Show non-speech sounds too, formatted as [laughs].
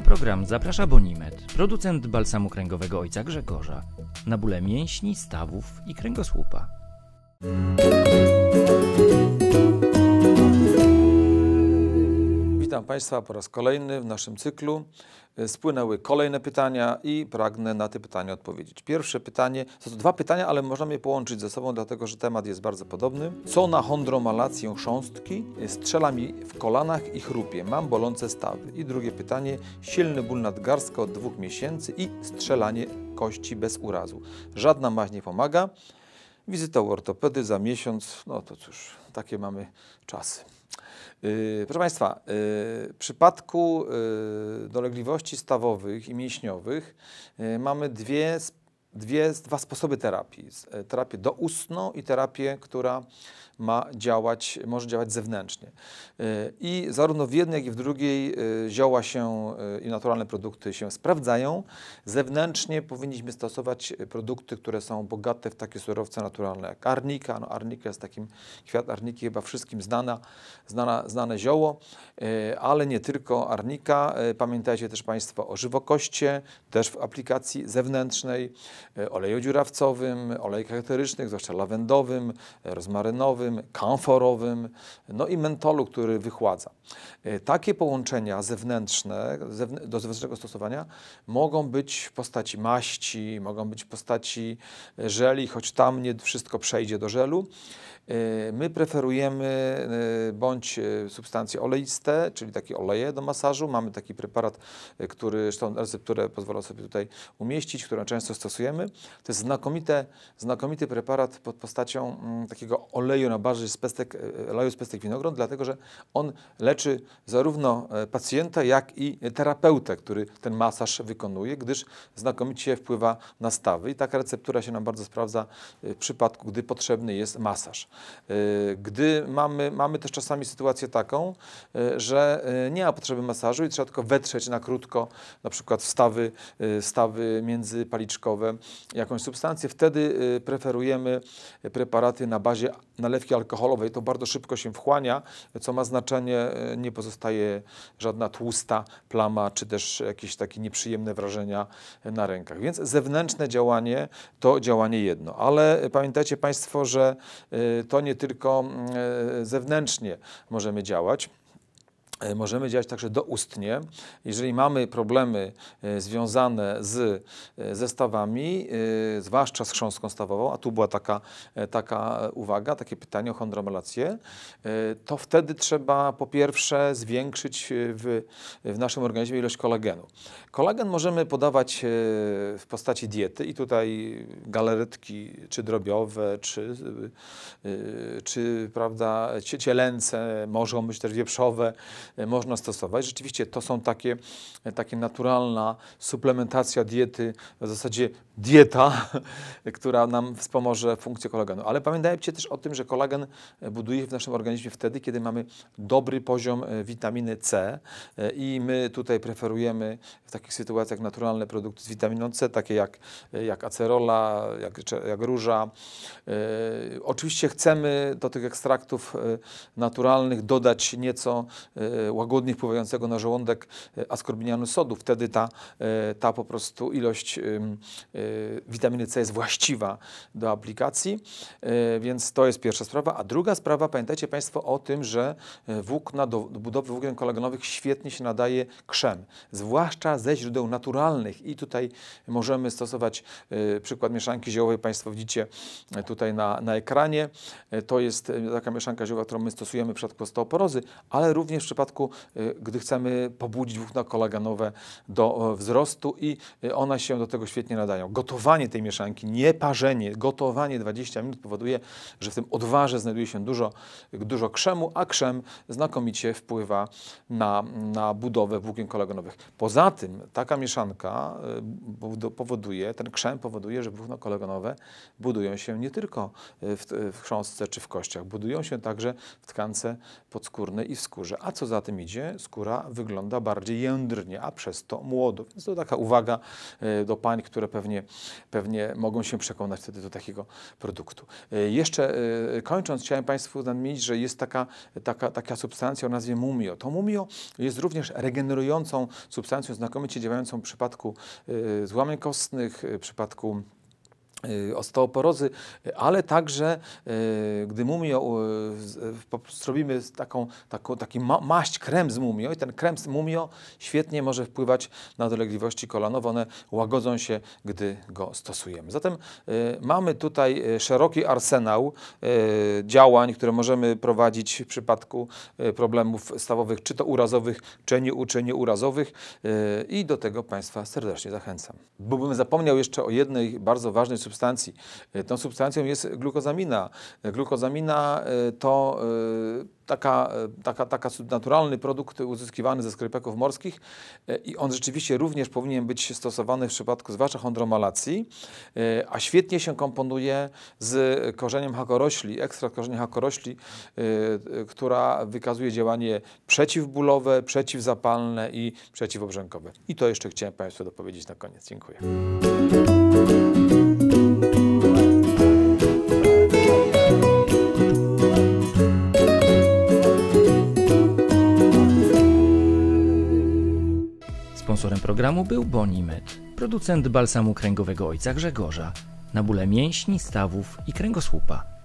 Na program zaprasza Bonimet, producent balsamu kręgowego ojca Grzegorza, na bóle mięśni, stawów i kręgosłupa. Witam Państwa po raz kolejny w naszym cyklu. E, spłynęły kolejne pytania i pragnę na te pytania odpowiedzieć. Pierwsze pytanie, to, to dwa pytania, ale można je połączyć ze sobą, dlatego że temat jest bardzo podobny. Co na chondromalację chrząstki? Strzela mi w kolanach i chrupie. Mam bolące stawy. I drugie pytanie, silny ból nadgarstka od dwóch miesięcy i strzelanie kości bez urazu. Żadna maź nie pomaga. Wizyta u ortopedy za miesiąc, no to cóż, takie mamy czasy. Y, proszę Państwa, y, w przypadku y, dolegliwości stawowych i mięśniowych mamy dwie dwie, dwa sposoby terapii. E, terapię doustną i terapię, która ma działać, może działać zewnętrznie. E, I zarówno w jednej, jak i w drugiej e, zioła się i naturalne produkty się sprawdzają. Zewnętrznie powinniśmy stosować produkty, które są bogate w takie surowce naturalne jak arnika. No, arnika jest takim, kwiat arniki chyba wszystkim znana, znana, znane zioło, ale nie tylko arnika. Pamiętajcie też Państwo o żywokoście, też w aplikacji zewnętrznej. E, oleju dziurawcowym, olejkach eterycznych, zwłaszcza lawendowym, e, rozmarynowym, kamforowym, no i mentolu, który wychładza. E, takie połączenia zewnętrzne, do zewnętrznego stosowania mogą być w postaci maści, mogą być w postaci żeli, choć tam nie wszystko przejdzie do żelu. My preferujemy bądź substancje oleiste, czyli takie oleje do masażu. Mamy taki preparat, który, zresztą recepturę pozwolę sobie tutaj umieścić, którą często stosujemy stosujemy. To jest znakomite, znakomity preparat pod postacią mm, takiego oleju na bazie z pestek, e, oleju z pestek winogron, dlatego że on leczy zarówno e, pacjenta, jak i terapeutę, który ten masaż wykonuje, gdyż znakomicie wpływa na stawy i taka receptura się nam bardzo sprawdza e, w przypadku, gdy potrzebny jest masaż. Gdy mamy, mamy też czasami sytuację taką, że nie ma potrzeby masażu i trzeba tylko wetrzeć na krótko na przykład stawy, stawy międzypaliczkowe jakąś substancję, wtedy y, preferujemy preparaty na bazie nalewki alkoholowej. To bardzo szybko się wchłania, co ma znaczenie, y, nie pozostaje żadna tłusta plama, czy też jakieś takie nieprzyjemne wrażenia na rękach. Więc zewnętrzne działanie to działanie jedno, ale pamiętajcie Państwo, że y, to nie tylko mm, zewnętrznie możemy działać. E, możemy działać także doustnie. Jeżeli mamy problemy e, związane z e, zestawami, zwłaszcza z chrząstką stawową, a tu była taka, taka uwaga, takie pytanie o chondromelację, to wtedy trzeba po pierwsze zwiększyć w, w naszym organizmie ilość kolagenu. Kolagen możemy podawać w postaci diety i tutaj galaretki czy drobiowe, czy, czy prawda, cielęce, mogą być też wieprzowe, E, można stosować. Rzeczywiście to są takie, e, takie naturalna suplementacja diety, w zasadzie dieta, [laughs] która nam wspomoże funkcję kolagenu. Ale pamiętajcie też o tym, że kolagen e, buduje się w naszym organizmie wtedy, kiedy mamy dobry poziom witaminy C i my tutaj preferujemy w takich sytuacjach naturalne produkty z witaminą C, takie jak, jak acerola, jak, jak róża. Oczywiście chcemy do tych ekstraktów naturalnych dodać nieco E, łagodnie wpływającego na żołądek e, askorbinianu sodu. Wtedy ta, e, ta po prostu ilość witaminy C jest właściwa do aplikacji, więc to jest pierwsza sprawa. A druga sprawa, pamiętajcie Państwo o tym, że włókna do budowy włókien kolagenowych świetnie się nadaje krzem, zwłaszcza ze źródeł naturalnych i tutaj możemy stosować przykład mieszanki ziołowej, Państwo widzicie tutaj na, na ekranie. To jest taka mieszanka ziołowa, którą my stosujemy w przypadku osteoporozy, ale również w przypadku przypadku, y, gdy chcemy pobudzić włókna kolagenowe do wzrostu i y, one się do tego świetnie nadają. Gotowanie tej mieszanki, nie parzenie, gotowanie 20 minut powoduje, że w tym odwarze znajduje się dużo, dużo krzemu, a krzem znakomicie wpływa na, na budowę włókien kolagenowych. Poza tym taka mieszanka y, powoduje, ten krzem powoduje, że włókna kolagenowe budują się nie tylko w, w chrząstce czy w kościach, budują się także w tkance podskórnej i w skórze. A co za tym idzie, skóra wygląda bardziej jędrnie, a przez to młodo. Więc to taka uwaga e, do pań, które pewnie, pewnie mogą się przekonać wtedy do takiego produktu. E, jeszcze e, kończąc, chciałem Państwu nadmienić, że jest taka, taka, taka substancja o nazwie mumio. To mumio jest również regenerującą substancją, znakomicie działającą w przypadku złamień kostnych, w przypadku Y, osteoporozy, ale także y, gdy mumio, y, zrobimy taką, taką, taki ma, maść, krem z mumio i ten krem z mumio świetnie może wpływać na dolegliwości kolanowe, one łagodzą się, gdy go stosujemy. Zatem mamy tutaj szeroki arsenał działań, które możemy prowadzić w przypadku problemów stawowych, czy to urazowych, czy nie, czy nie urazowych i do tego Państwa serdecznie zachęcam. Bo bym zapomniał jeszcze o jednej bardzo ważnej substancji, substancji. E, tą substancją jest glukozamina. E, glukozamina e, to taka, taka, taka naturalny produkt uzyskiwany ze skrypeków morskich i on rzeczywiście również powinien być stosowany w przypadku zwłaszcza chondromalacji, a świetnie się komponuje z korzeniem hakorośli, ekstrakt korzenia hakorośli, która wykazuje działanie przeciwbólowe, przeciwzapalne i przeciwobrzękowe. I to jeszcze chciałem Państwu dopowiedzieć na koniec. Dziękuję. programu był Bonimet, producent balsamu kręgowego ojca Grzegorza na bóle mięśni, stawów i kręgosłupa.